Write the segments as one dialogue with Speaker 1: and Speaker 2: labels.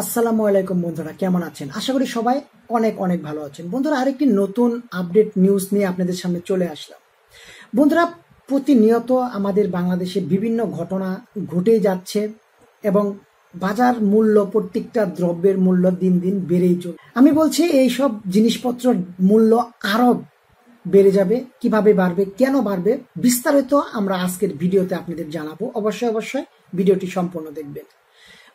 Speaker 1: আসসালামু আলাইকুম বন্ধুরা কেমন আছেন আশা করি সবাই অনেক অনেক ভালো আছেন বন্ধুরা আরেকটি নতুন আপডেট নিউজ নিয়ে আপনাদের সামনে চলে আসলাম বন্ধুরা প্রতিনিয়ত আমাদের বাংলাদেশে বিভিন্ন ঘটনা ঘটেই যাচ্ছে এবং বাজার মূল্য প্রত্যেকটা দ্রব্যের মূল্য দিন দিন বেড়েই চলে আমি বলছি এই সব জিনিসপত্র মূল্য আরও বেড়ে যাবে কিভাবে বাড়বে কেন বাড়বে বিস্তারিত আমরা আজকের ভিডিওতে আপনাদের জানাবো অবশ্যই অবশ্যই ভিডিওটি সম্পূর্ণ দেখবেন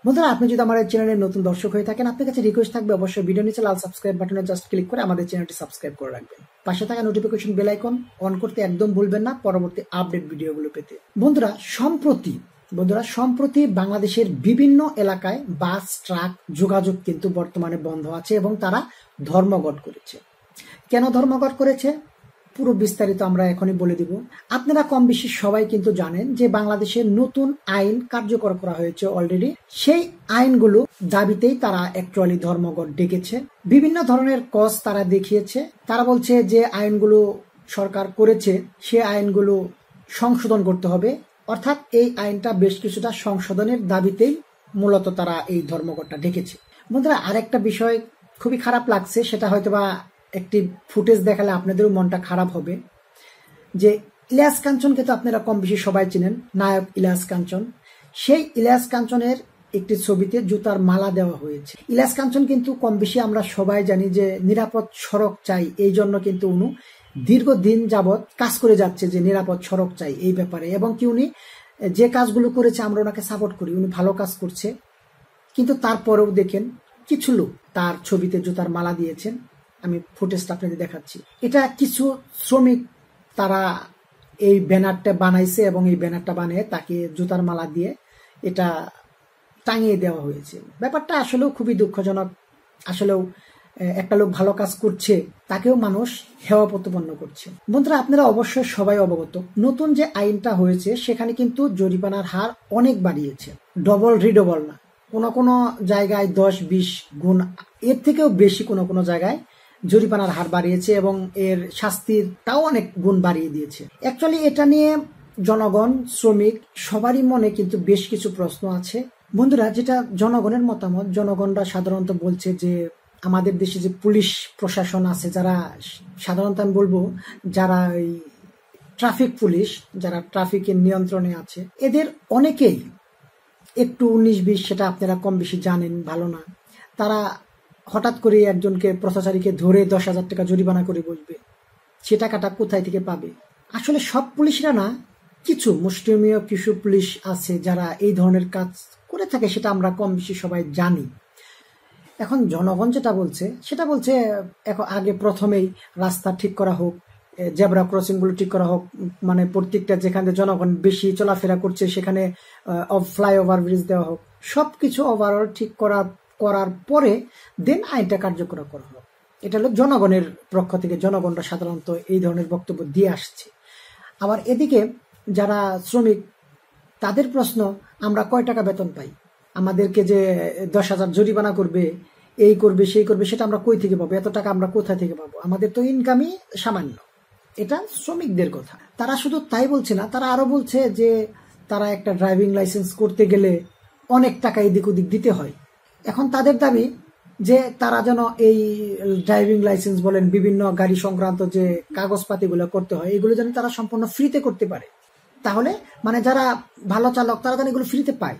Speaker 1: বন্ধুরা আপনি যদি আমার চ্যানেলে নতুন দর্শক হয়ে থাকেন আপনার কাছে রিকোয়েস্ট থাকবে অবশ্যই ভিডিও নিচে লাল সাবস্ক্রাইব বাটনে জাস্ট ক্লিক করে আমাদের চ্যানেলটি সাবস্ক্রাইব করে রাখবেন পাশে থাকা নোটিফিকেশন বেল আইকন অন করতে একদম ভুলবেন না পরবর্তী আপডেট ভিডিওগুলো পেতে বন্ধুরা সম্প্রতি বন্ধুরা সম্প্রতি বাংলাদেশের বিভিন্ন এলাকায় বাস ট্রাক যোগাযোগ কিন্তু বর্তমানে বন্ধ আছে এবং তারা ধর্মঘট করেছে কেন ধর্মঘট করেছে পুরো বিস্তারিত আমরা এখনই বলে দিব আপনারা কম বেশি সবাই কিন্তু জানেন যে বাংলাদেশে নতুন আইন কার্যকর করা হয়েছে অলরেডি সেই আইনগুলো দাবিতেই তারা অ্যাকচুয়ালি ধর্মঘট ডেকেছে বিভিন্ন ধরনের কজ তারা দেখিয়েছে তারা বলছে যে আইনগুলো সরকার করেছে সে আইনগুলো সংশোধন করতে হবে অর্থাৎ এই আইনটা বেশ কিছুটা সংশোধনের দাবিতেই মূলত তারা এই ধর্মঘটটা ডেকেছে বন্ধুরা আরেকটা বিষয় খুবই খারাপ লাগছে সেটা হয়তোবা একটি ফুটেজ দেখালে আপনাদেরও মনটা খারাপ হবে যে ইলিয়াস কাঞ্চনকে তো আপনারা কম বেশি সবাই চেনেন নায়ক ইলিয়াস কাঞ্চন সেই ইলিয়াস কাঞ্চনের একটি ছবিতে জুতার মালা দেওয়া হয়েছে ইলাস কাঞ্চন কিন্তু কম বেশি আমরা সবাই জানি যে নিরাপদ সড়ক চাই এই জন্য কিন্তু উনি দীর্ঘদিন যাবৎ কাজ করে যাচ্ছে যে নিরাপদ সড়ক চাই এই ব্যাপারে এবং কি উনি যে কাজগুলো করেছে আমরা ওনাকে সাপোর্ট করি উনি ভালো কাজ করছে কিন্তু তারপরেও দেখেন কিছু লোক তার ছবিতে জুতার মালা দিয়েছেন আমি ফুটেজটা আপনাদের দেখাচ্ছি এটা কিছু শ্রমিক তারা এই ব্যানারটা বানাইছে এবং এই ব্যানারটা বানিয়ে তাকে জুতার মালা দিয়ে এটা টাঙিয়ে দেওয়া হয়েছে ব্যাপারটা আসলেও খুবই দুঃখজনক আসলেও একটা লোক ভালো কাজ করছে তাকেও মানুষ হেওয়া প্রতিপন্ন করছে বন্ধুরা আপনারা অবশ্যই সবাই অবগত নতুন যে আইনটা হয়েছে সেখানে কিন্তু জরিমানার হার অনেক বাড়িয়েছে ডবল রিডবল না কোনো কোনো জায়গায় দশ বিশ গুণ এর থেকেও বেশি কোনো কোনো জায়গায় জরিমানার হার বাড়িয়েছে এবং এর শাস্তির তাও অনেক গুণ বাড়িয়ে দিয়েছে অ্যাকচুয়ালি এটা নিয়ে জনগণ শ্রমিক সবারই মনে কিন্তু বেশ কিছু প্রশ্ন আছে বন্ধুরা যেটা জনগণের মতামত জনগণরা সাধারণত বলছে যে আমাদের দেশে যে পুলিশ প্রশাসন আছে যারা সাধারণত আমি বলবো যারা ওই ট্রাফিক পুলিশ যারা ট্রাফিকের নিয়ন্ত্রণে আছে এদের অনেকেই একটু উনিশ বিশ সেটা আপনারা কম বেশি জানেন ভালো না তারা হঠাৎ করে একজনকে প্রথাচারীকে ধরে দশ হাজার টাকা জরিমানা করে বসবে সে টাকাটা কোথায় থেকে পাবে আসলে সব পুলিশরা না কিছু মুসলিমীয় কিছু পুলিশ আছে যারা এই ধরনের কাজ করে থাকে সেটা আমরা কম বেশি সবাই জানি এখন জনগণ যেটা বলছে সেটা বলছে এখন আগে প্রথমেই রাস্তা ঠিক করা হোক জেব্রা ক্রসিংগুলো ঠিক করা হোক মানে প্রত্যেকটা যেখানে জনগণ বেশি চলাফেরা করছে সেখানে ফ্লাইওভার ব্রিজ দেওয়া হোক সব কিছু ওভারঅল ঠিক করা করার পরে দেন আইনটা কার্যকর করা হলো এটা হলো জনগণের পক্ষ থেকে জনগণরা সাধারণত এই ধরনের বক্তব্য দিয়ে আসছে আবার এদিকে যারা শ্রমিক তাদের প্রশ্ন আমরা কয় টাকা বেতন পাই আমাদেরকে যে দশ হাজার জরিমানা করবে এই করবে সেই করবে সেটা আমরা কই থেকে পাবো এত টাকা আমরা কোথা থেকে পাবো আমাদের তো ইনকামই সামান্য এটা শ্রমিকদের কথা তারা শুধু তাই বলছে না তারা আরো বলছে যে তারা একটা ড্রাইভিং লাইসেন্স করতে গেলে অনেক টাকা এদিক ওদিক দিতে হয় এখন তাদের দাবি যে তারা যেন এই ড্রাইভিং লাইসেন্স বলেন বিভিন্ন গাড়ি সংক্রান্ত যে কাগজপাতিগুলো করতে হয় এগুলো যেন তারা সম্পূর্ণ ফ্রিতে করতে পারে তাহলে মানে যারা ভালো চালক তারা যেন এগুলো ফ্রিতে পায়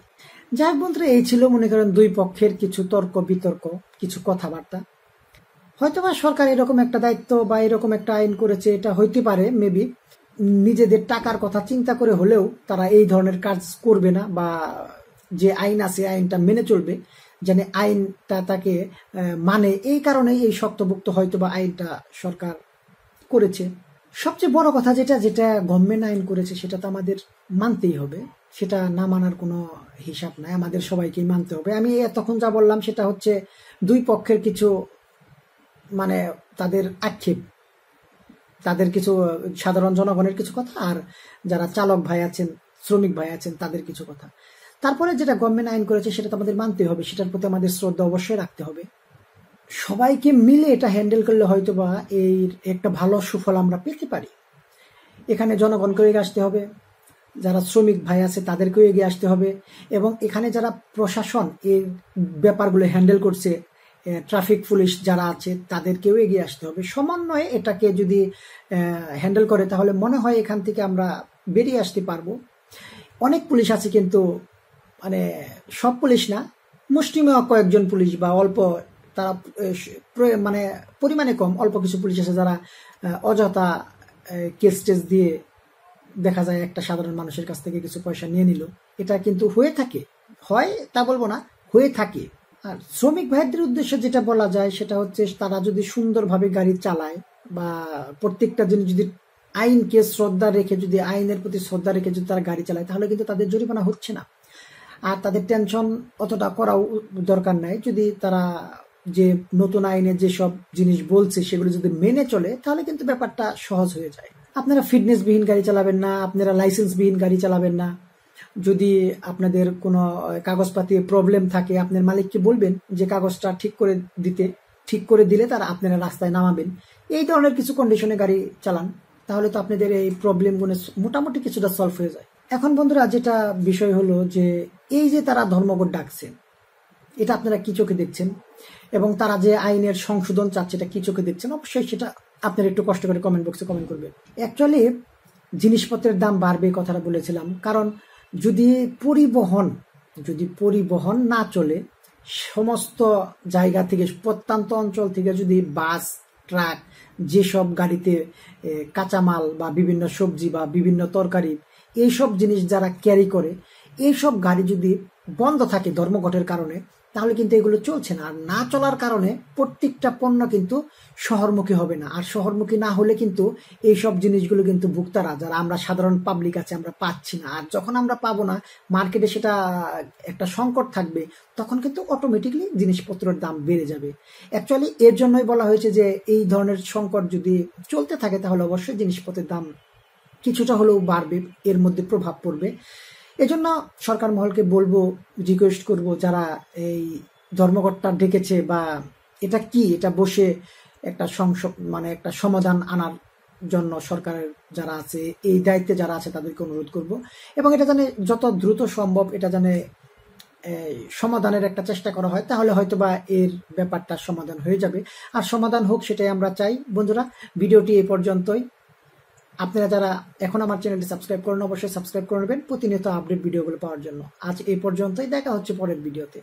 Speaker 1: যাই হোক বন্ধুরা এই ছিল মনে করেন দুই পক্ষের কিছু তর্ক বিতর্ক কিছু কথাবার্তা হয়তো বা সরকার এরকম একটা দায়িত্ব বা এরকম একটা আইন করেছে এটা হইতে পারে মেবি নিজেদের টাকার কথা চিন্তা করে হলেও তারা এই ধরনের কাজ করবে না বা যে আইন আছে আইনটা মেনে চলবে যেন আইনটা তাকে মানে এই কারণে এই শক্তভুক্ত হয়তো বা আইনটা সরকার করেছে সবচেয়ে বড় কথা যেটা যেটা গভর্নমেন্ট আইন করেছে সেটা তো আমাদের মানতেই হবে সেটা না মানার কোনো হিসাব নাই আমাদের সবাইকেই মানতে হবে আমি এতক্ষণ যা বললাম সেটা হচ্ছে দুই পক্ষের কিছু মানে তাদের আক্ষেপ তাদের কিছু সাধারণ জনগণের কিছু কথা আর যারা চালক ভাই আছেন শ্রমিক ভাই আছেন তাদের কিছু কথা তারপরে যেটা গভর্নমেন্ট আইন করেছে সেটা তো আমাদের মানতে হবে সেটার প্রতি আমাদের শ্রদ্ধা অবশ্যই রাখতে হবে সবাইকে মিলে এটা হ্যান্ডেল করলে হয়তো বা এই একটা ভালো সুফল আমরা পেতে পারি এখানে জনগণকেও এগিয়ে আসতে হবে যারা শ্রমিক ভাই আছে তাদেরকেও এগিয়ে আসতে হবে এবং এখানে যারা প্রশাসন এই ব্যাপারগুলো হ্যান্ডেল করছে ট্রাফিক পুলিশ যারা আছে তাদেরকেও এগিয়ে আসতে হবে সমন্বয়ে এটাকে যদি হ্যান্ডেল করে তাহলে মনে হয় এখান থেকে আমরা বেরিয়ে আসতে পারবো অনেক পুলিশ আছে কিন্তু মানে সব পুলিশ না মুষ্টিমেয় কয়েকজন পুলিশ বা অল্প তারা মানে পরিমাণে কম অল্প কিছু পুলিশ আছে যারা অযথা কেস টেস দিয়ে দেখা যায় একটা সাধারণ মানুষের কাছ থেকে কিছু পয়সা নিয়ে নিল এটা কিন্তু হয়ে থাকে হয় তা বলবো না হয়ে থাকে আর শ্রমিক ভাইদের উদ্দেশ্যে যেটা বলা যায় সেটা হচ্ছে তারা যদি সুন্দরভাবে গাড়ি চালায় বা প্রত্যেকটা জিনিস যদি আইনকে শ্রদ্ধা রেখে যদি আইনের প্রতি শ্রদ্ধা রেখে যদি তারা গাড়ি চালায় তাহলে কিন্তু তাদের জরিমানা হচ্ছে না আর তাদের টেনশন অতটা করাও দরকার নাই যদি তারা যে নতুন আইনে যেসব জিনিস বলছে সেগুলো যদি মেনে চলে তাহলে কিন্তু ব্যাপারটা সহজ হয়ে যায় আপনারা ফিটনেসবিহীন গাড়ি চালাবেন না আপনারা লাইসেন্স বিহীন গাড়ি চালাবেন না যদি আপনাদের কোনো কাগজপাতির প্রবলেম থাকে আপনার মালিককে বলবেন যে কাগজটা ঠিক করে দিতে ঠিক করে দিলে তারা আপনারা রাস্তায় নামাবেন এই ধরনের কিছু কন্ডিশনে গাড়ি চালান তাহলে তো আপনাদের এই প্রবলেমগুলো মোটামুটি কিছুটা সলভ হয়ে যায় এখন বন্ধুরা যেটা বিষয় হলো যে এই যে তারা ধর্মঘট ডাকছে এটা আপনারা কি চোখে দেখছেন এবং তারা যে আইনের সংশোধন চাচ্ছে এটা কি চোখে দেখছেন অবশ্যই সেটা আপনারা একটু কষ্ট করে কমেন্ট বক্সে কমেন্ট করবেন অ্যাকচুয়ালি জিনিসপত্রের দাম বাড়বে কথাটা বলেছিলাম কারণ যদি পরিবহন যদি পরিবহন না চলে সমস্ত জায়গা থেকে প্রত্যন্ত অঞ্চল থেকে যদি বাস ট্রাক যেসব গাড়িতে কাঁচামাল বা বিভিন্ন সবজি বা বিভিন্ন তরকারি এইসব জিনিস যারা ক্যারি করে এইসব গাড়ি যদি বন্ধ থাকে ধর্মঘটের কারণে তাহলে কিন্তু এগুলো চলছে না আর না চলার কারণে প্রত্যেকটা পণ্য কিন্তু শহরমুখী হবে না আর শহরমুখী না হলে কিন্তু এইসব জিনিসগুলো কিন্তু ভুক্তারা যারা আমরা সাধারণ পাবলিক আছে আমরা পাচ্ছি না আর যখন আমরা পাবো না মার্কেটে সেটা একটা সংকট থাকবে তখন কিন্তু অটোমেটিকলি জিনিসপত্রের দাম বেড়ে যাবে অ্যাকচুয়ালি এর জন্যই বলা হয়েছে যে এই ধরনের সংকট যদি চলতে থাকে তাহলে অবশ্যই জিনিসপত্রের দাম কিছুটা হলেও বাড়বে এর মধ্যে প্রভাব পড়বে এজন্য সরকার মহলকে বলবো রিকোয়েস্ট করব যারা এই ধর্মঘটটা ডেকেছে বা এটা কি এটা বসে একটা সংসদ মানে একটা সমাধান আনার জন্য সরকারের যারা আছে এই দায়িত্বে যারা আছে তাদেরকে অনুরোধ করব এবং এটা জানে যত দ্রুত সম্ভব এটা জানে সমাধানের একটা চেষ্টা করা হয় তাহলে হয়তো বা এর ব্যাপারটা সমাধান হয়ে যাবে আর সমাধান হোক সেটাই আমরা চাই বন্ধুরা ভিডিওটি এ পর্যন্তই আপনারা যারা এখন আমার চ্যানেলটি সাবস্ক্রাইব করেন অবশ্যই সাবস্ক্রাইব করে নেবেন প্রতিনিয়ত আপডেট ভিডিওগুলো পাওয়ার জন্য আজ এই পর্যন্তই দেখা হচ্ছে পরের ভিডিওতে